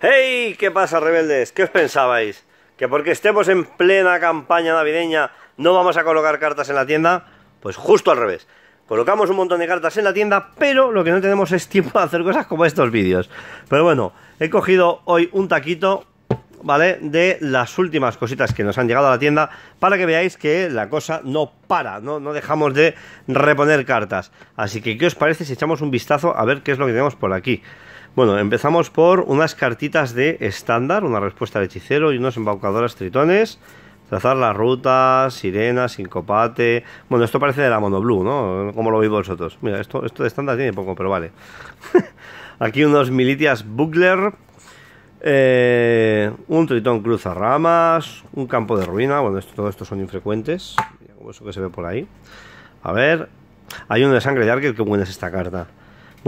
¡Hey! ¿Qué pasa, rebeldes? ¿Qué os pensabais? ¿Que porque estemos en plena campaña navideña no vamos a colocar cartas en la tienda? Pues justo al revés. Colocamos un montón de cartas en la tienda, pero lo que no tenemos es tiempo de hacer cosas como estos vídeos. Pero bueno, he cogido hoy un taquito, ¿vale? De las últimas cositas que nos han llegado a la tienda para que veáis que la cosa no para, no, no dejamos de reponer cartas. Así que, ¿qué os parece si echamos un vistazo a ver qué es lo que tenemos por aquí? Bueno, empezamos por unas cartitas de estándar, una respuesta de hechicero y unos embaucadores tritones. Trazar la ruta, sirena, sincopate. Bueno, esto parece de la monoblue, ¿no? Como lo veis vosotros. Mira, esto, esto de estándar tiene poco, pero vale. Aquí unos militias Bugler. Eh, un tritón cruza ramas, Un campo de ruina. Bueno, todos todo son infrecuentes. eso que se ve por ahí. A ver. Hay uno de sangre de arque, Qué buena es esta carta.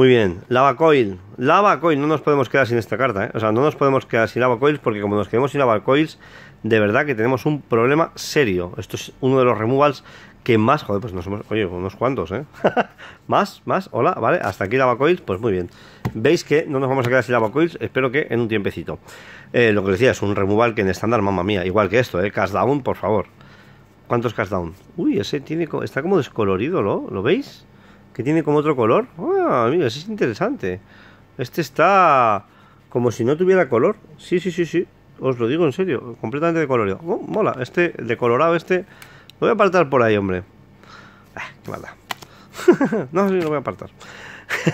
Muy bien, Lava Coil. Lava Coil, no nos podemos quedar sin esta carta, ¿eh? O sea, no nos podemos quedar sin Lava Coils porque como nos quedamos sin Lava Coils, de verdad que tenemos un problema serio. Esto es uno de los removals que más, joder, pues nos hemos, oye, unos cuantos, ¿eh? más, más, hola, vale, hasta aquí Lava pues muy bien. Veis que no nos vamos a quedar sin Lava Coils, espero que en un tiempecito. Eh, lo que decía, es un removal que en estándar, mamma mía, igual que esto, ¿eh? Cast down, por favor. ¿Cuántos cast down? Uy, ese tiene, está como descolorido, ¿lo? ¿Lo veis? Que tiene como otro color. Ah, Ah, es interesante. Este está como si no tuviera color. Sí, sí, sí, sí. Os lo digo en serio, completamente de Oh, mola, este decolorado, este. Lo voy a apartar por ahí, hombre. Ah, no, sí, lo voy a apartar.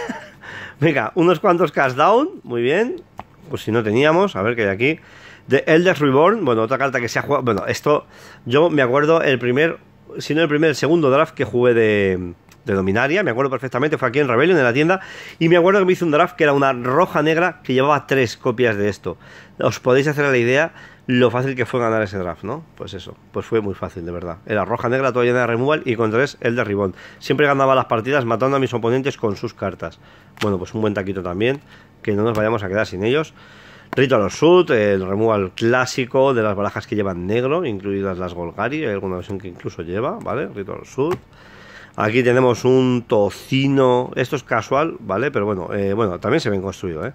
Venga, unos cuantos cast down. Muy bien. Pues si no teníamos, a ver qué hay aquí. The Elder Reborn, bueno, otra carta que se ha jugado. Bueno, esto, yo me acuerdo el primer, si no el primer, el segundo draft que jugué de, de Dominaria, me acuerdo perfectamente, fue aquí en Rebellion, en la tienda, y me acuerdo que me hice un draft que era una roja negra que llevaba tres copias de esto. Os podéis hacer la idea lo fácil que fue ganar ese draft, ¿no? Pues eso, pues fue muy fácil, de verdad. Era roja negra, toda llena de removal y con tres el de ribón. Siempre ganaba las partidas matando a mis oponentes con sus cartas. Bueno, pues un buen taquito también, que no nos vayamos a quedar sin ellos. Ritual of Sud, el removal clásico de las barajas que llevan negro, incluidas las Golgari, hay alguna versión que incluso lleva, ¿vale? Ritual of Sud. Aquí tenemos un tocino, esto es casual, ¿vale? Pero bueno, eh, bueno, también se ven construido, ¿eh?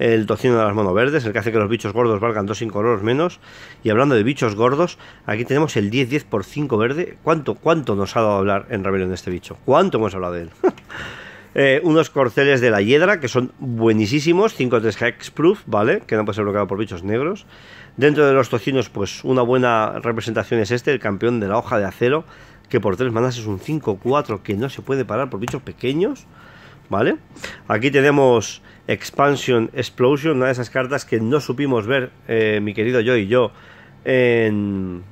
El tocino de las verdes el que hace que los bichos gordos valgan dos incoloros menos. Y hablando de bichos gordos, aquí tenemos el 10-10 por 5 verde. ¿Cuánto, ¿Cuánto nos ha dado a hablar en Rebelión de este bicho? ¿Cuánto hemos hablado de él? Eh, unos corceles de la hiedra que son buenísimos, 5-3 hexproof, ¿vale? Que no puede ser bloqueado por bichos negros. Dentro de los tocinos, pues una buena representación es este, el campeón de la hoja de acero, que por tres manas es un 5-4 que no se puede parar por bichos pequeños, ¿vale? Aquí tenemos Expansion Explosion, una de esas cartas que no supimos ver, eh, mi querido yo y yo, en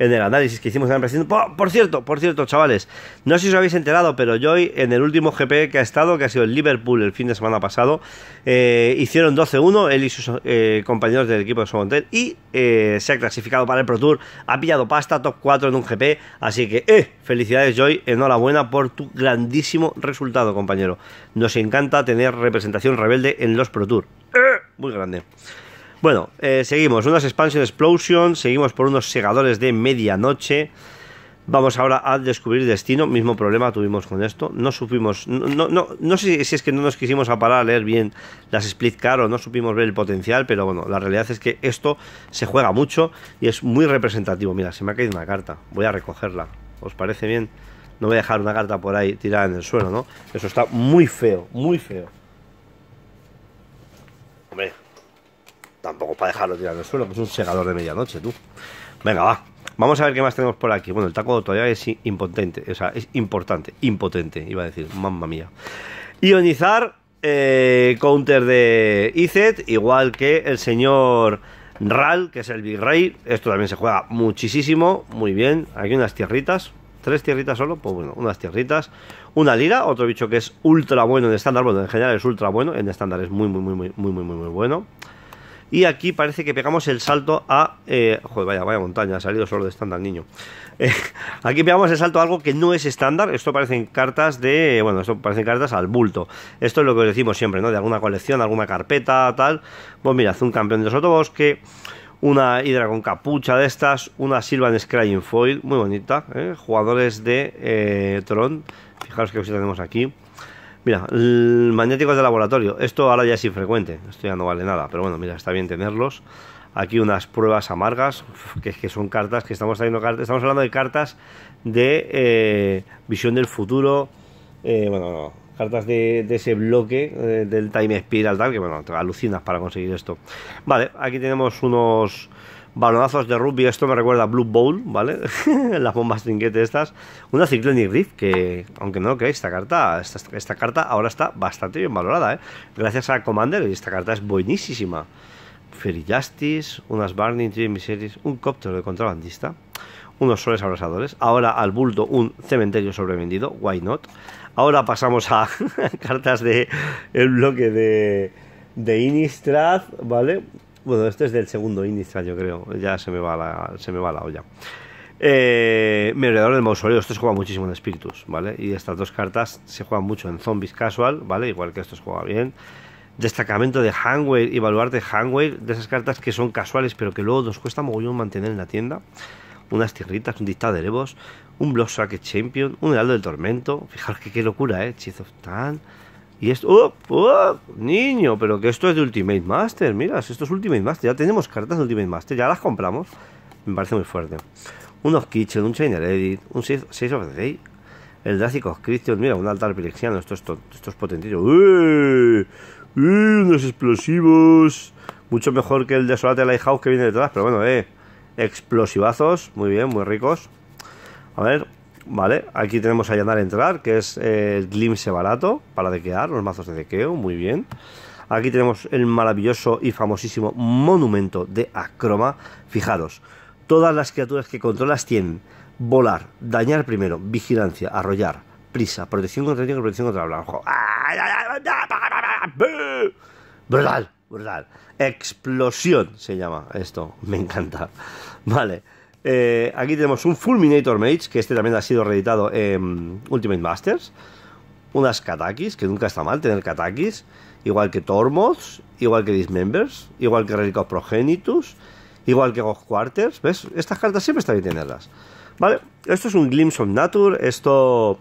en el análisis que hicimos en el por, por, cierto, por cierto, chavales, no sé si os habéis enterado, pero Joy, en el último GP que ha estado, que ha sido el Liverpool el fin de semana pasado, eh, hicieron 12-1, él y sus eh, compañeros del equipo de Somontel, y eh, se ha clasificado para el Pro Tour, ha pillado pasta, top 4 en un GP, así que, eh, felicidades Joy, enhorabuena por tu grandísimo resultado, compañero. Nos encanta tener representación rebelde en los Pro Tour. muy grande. Bueno, eh, seguimos, unas Expansion Explosion, seguimos por unos segadores de medianoche. Vamos ahora a descubrir destino, mismo problema tuvimos con esto. No supimos, no, no, no sé si es que no nos quisimos parar a leer bien las split car o no supimos ver el potencial, pero bueno, la realidad es que esto se juega mucho y es muy representativo. Mira, se me ha caído una carta, voy a recogerla. ¿Os parece bien? No voy a dejar una carta por ahí tirada en el suelo, ¿no? Eso está muy feo, muy feo. Hombre, Tampoco para dejarlo tirar en el suelo, pues es un segador de medianoche, tú. Venga, va. Vamos a ver qué más tenemos por aquí. Bueno, el taco todavía es impotente, o sea, es importante, impotente, iba a decir, mamma mía. Ionizar, eh, counter de Izet, igual que el señor Ral, que es el Virrey. Esto también se juega muchísimo, muy bien. Aquí unas tierritas, tres tierritas solo, pues bueno, unas tierritas. Una lira, otro bicho que es ultra bueno en estándar, bueno, en general es ultra bueno, en estándar es muy, muy, muy, muy, muy, muy, muy bueno. Y aquí parece que pegamos el salto a... Eh, joder, vaya, vaya montaña, ha salido solo de estándar, niño. Eh, aquí pegamos el salto a algo que no es estándar. Esto parecen cartas de... Bueno, esto parecen cartas al bulto. Esto es lo que os decimos siempre, ¿no? De alguna colección, alguna carpeta, tal. Pues hace un campeón de sotobosque una hidra con capucha de estas, una Sylvan Scrying Foil, muy bonita, ¿eh? jugadores de Tron, fijaros que cosita tenemos aquí, Mira, magnéticos de laboratorio. Esto ahora ya es infrecuente. Esto ya no vale nada. Pero bueno, mira, está bien tenerlos. Aquí unas pruebas amargas, que, son cartas que estamos Estamos hablando de cartas de eh, visión del futuro. Eh, bueno, cartas de, ese bloque eh, del Time Spiral, tal, que bueno, alucinas para conseguir esto. Vale, aquí tenemos unos balonazos de rugby, esto me recuerda a Blue Bowl, ¿vale? Las bombas trinquete estas. Una Cyclonic Rift, que aunque no lo creáis, esta carta, esta, carta ahora está bastante bien valorada, ¿eh? Gracias a Commander, y esta carta es buenísima. ferry Justice, unas Burning Tree Miseries, un Copter de contrabandista, unos soles abrasadores, ahora al bulto un cementerio sobrevendido, why not? Ahora pasamos a cartas de el bloque de, de Innistrad, ¿vale? Bueno, este es del segundo índice, yo creo. Ya se me va la, se me va la olla. Eh, del mausoleo, esto se juega muchísimo en espíritus, ¿vale? Y estas dos cartas se juegan mucho en zombies casual, ¿vale? Igual que esto se juega bien. Destacamento de hangway y baluarte hangway de esas cartas que son casuales, pero que luego nos cuesta mogollón mantener en la tienda. Unas tierritas, un dictado de Erebos, un Block Champion, un Heraldo del Tormento. Fijaros que qué locura, ¿eh? Chief Tan y esto, ¡Oh! Niño, pero que esto es de Ultimate Master. Mira, esto es Ultimate Master. Ya tenemos cartas de Ultimate Master, ya las compramos. Me parece muy fuerte. Unos Kitchen, un Chainer Edit, un 6 of the Day, el Drácico Christian, mira, un altar pirexiano. Esto es, esto ¡Eh! ¡Eh! Unos explosivos. Mucho mejor que el de Solate Lighthouse que viene detrás, pero bueno, eh. Explosivazos, muy bien, muy ricos. A ver, ¿vale? Aquí tenemos a Yanar Entrar, que es eh, el glimpse barato para dequear, los mazos de dequeo, muy bien. Aquí tenemos el maravilloso y famosísimo monumento de Acroma. Fijaros, todas las criaturas que controlas tienen volar, dañar primero, vigilancia, arrollar, prisa, protección contra el protección contra el blanco. Brutal, brutal. Explosión se llama esto, me encanta. Vale. Eh, aquí tenemos un Fulminator Mage, que este también ha sido reeditado en Ultimate Masters. Unas Katakis, que nunca está mal tener Katakis. Igual que tormoz igual que Dismembers, igual que Relic of Progenitus, igual que Ghost Quarters. ¿Ves? Estas cartas siempre está bien tenerlas. Vale, esto es un Glimpse of Nature. Esto.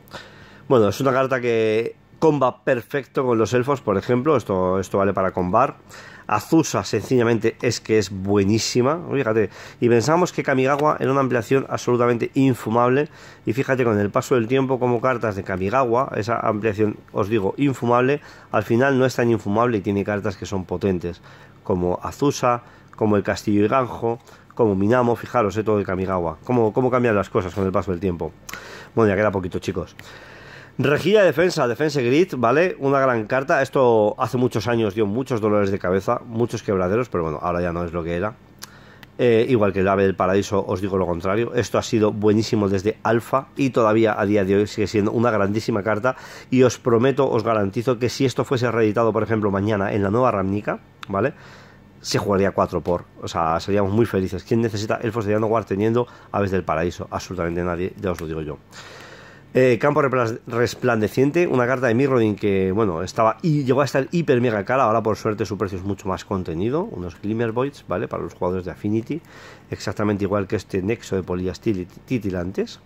Bueno, es una carta que Comba perfecto con los elfos, por ejemplo, esto, esto vale para combar. Azusa sencillamente es que es buenísima, fíjate, y pensamos que Kamigawa era una ampliación absolutamente infumable, y fíjate con el paso del tiempo como cartas de Kamigawa, esa ampliación, os digo, infumable, al final no es tan infumable y tiene cartas que son potentes, como Azusa, como el Castillo y Ganjo, como Minamo, fijaros, eh, todo de Kamigawa, Como cómo cambian las cosas con el paso del tiempo. Bueno, ya queda poquito chicos. Rejilla de defensa, defense grid, ¿vale? Una gran carta. Esto hace muchos años dio muchos dolores de cabeza, muchos quebraderos, pero bueno, ahora ya no es lo que era. Eh, igual que el ave del paraíso, os digo lo contrario. Esto ha sido buenísimo desde alfa y todavía a día de hoy sigue siendo una grandísima carta. Y os prometo, os garantizo que si esto fuese reeditado, por ejemplo, mañana en la nueva Ramnica, ¿vale? Se jugaría 4 por. O sea, seríamos muy felices. ¿Quién necesita elfos de Guard teniendo aves del paraíso? Absolutamente nadie, ya os lo digo yo. Eh, campo resplandeciente, una carta de Mirrodin que, bueno, estaba y llegó a estar hiper mega cara. Ahora, por suerte, su precio es mucho más contenido. Unos Glimmer Boys, ¿vale? Para los jugadores de Affinity. Exactamente igual que este nexo de polillas titilantes.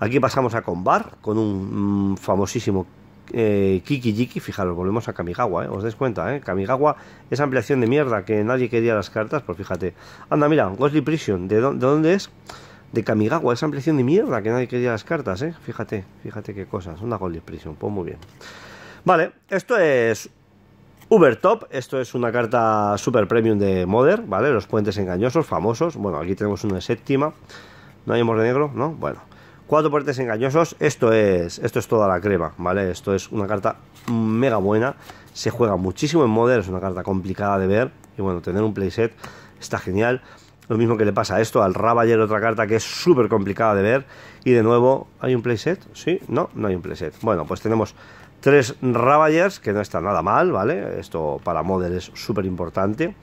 Aquí pasamos a Combar con un mm, famosísimo eh, Kiki Jiki. Fijaros, volvemos a Kamigawa, ¿eh? Os dais cuenta, ¿eh? Kamigawa, esa ampliación de mierda que nadie quería las cartas, pues fíjate. Anda, mira, Ghostly Prison, de dónde es? de Kamigawa, esa ampliación de mierda que nadie quería las cartas, ¿eh? Fíjate, fíjate qué cosas. Una Gold Prison, pues muy bien. Vale, esto es Uber Top, esto es una carta super premium de Modern, ¿vale? Los puentes engañosos, famosos. Bueno, aquí tenemos una séptima. No hay amor de negro, ¿no? Bueno. Cuatro puentes engañosos, esto es, esto es toda la crema, ¿vale? Esto es una carta mega buena, se juega muchísimo en Modern, es una carta complicada de ver y bueno, tener un playset está genial. Lo mismo que le pasa a esto, al Ravager, otra carta que es súper complicada de ver. Y de nuevo, ¿hay un playset? ¿Sí? No, no hay un playset. Bueno, pues tenemos tres Ravagers, que no está nada mal, ¿vale? Esto para Modern es súper importante.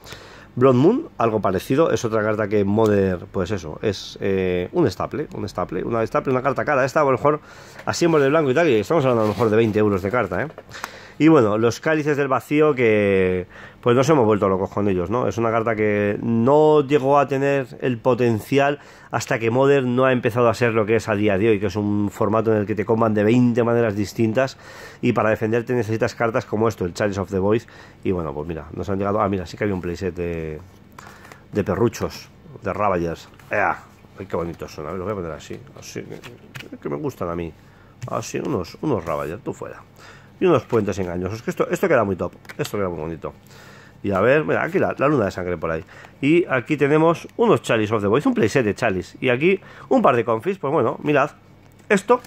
Blood Moon, algo parecido, es otra carta que Modern, pues eso, es eh, un staple, un staple, una staple, una carta cara. Esta a lo mejor así de blanco y tal, y estamos hablando a lo mejor de 20 euros de carta, ¿eh? Y bueno, los cálices del vacío que pues nos hemos vuelto locos con ellos, ¿no? Es una carta que no llegó a tener el potencial hasta que Modern no ha empezado a ser lo que es a día de hoy, que es un formato en el que te coman de 20 maneras distintas y para defenderte necesitas cartas como esto, el Challenge of the Boys. Y bueno, pues mira, nos han llegado... Ah, mira, sí que había un playset de, de perruchos, de Ravagers. ¡Ah! qué bonitos son! A ver, los voy a poner así. Así que, me gustan a mí. Así, unos, unos Ravagers, tú fuera y unos puentes engañosos. esto, esto queda muy top, esto queda muy bonito. Y a ver, mira, aquí la, luna de sangre por ahí. Y aquí tenemos unos chalis of the Boys, un playset de chalis Y aquí un par de confis, pues bueno, mirad, esto,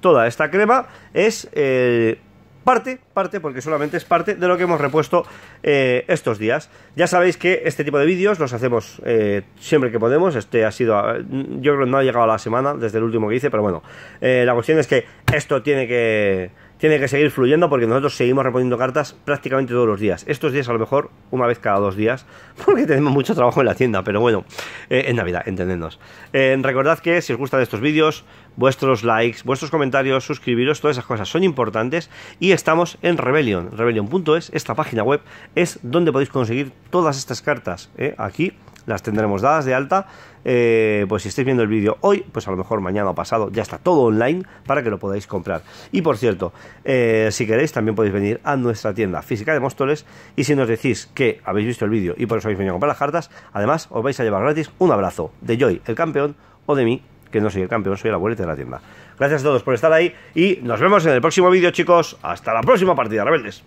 toda esta crema es eh, parte, parte, porque solamente es parte de lo que hemos repuesto eh, estos días. Ya sabéis que este tipo de vídeos los hacemos eh, siempre que podemos. Este ha sido, yo creo que no ha llegado a la semana desde el último que hice, pero bueno, la cuestión es que esto tiene que tiene que seguir fluyendo porque nosotros seguimos reponiendo cartas prácticamente todos los días. Estos días a lo mejor una vez cada dos días porque tenemos mucho trabajo en la tienda, pero bueno, eh, en Navidad, entendemos. Eh, recordad que si os gustan estos vídeos, vuestros likes, vuestros comentarios, suscribiros, todas esas cosas son importantes y estamos en Rebellion, rebellion.es, esta página web es donde podéis conseguir todas estas cartas. Eh, aquí las tendremos dadas de alta. Eh, pues si estáis viendo el vídeo hoy, pues a lo mejor mañana o pasado ya está todo online para que lo podáis comprar. Y por cierto, eh, si queréis también podéis venir a nuestra tienda física de Móstoles y si nos decís que habéis visto el vídeo y por eso habéis venido a comprar las cartas, además os vais a llevar gratis un abrazo de Joy, el campeón, o de mí, que no soy el campeón, soy el abuelo de la tienda. Gracias a todos por estar ahí y nos vemos en el próximo vídeo, chicos. Hasta la próxima partida, rebeldes.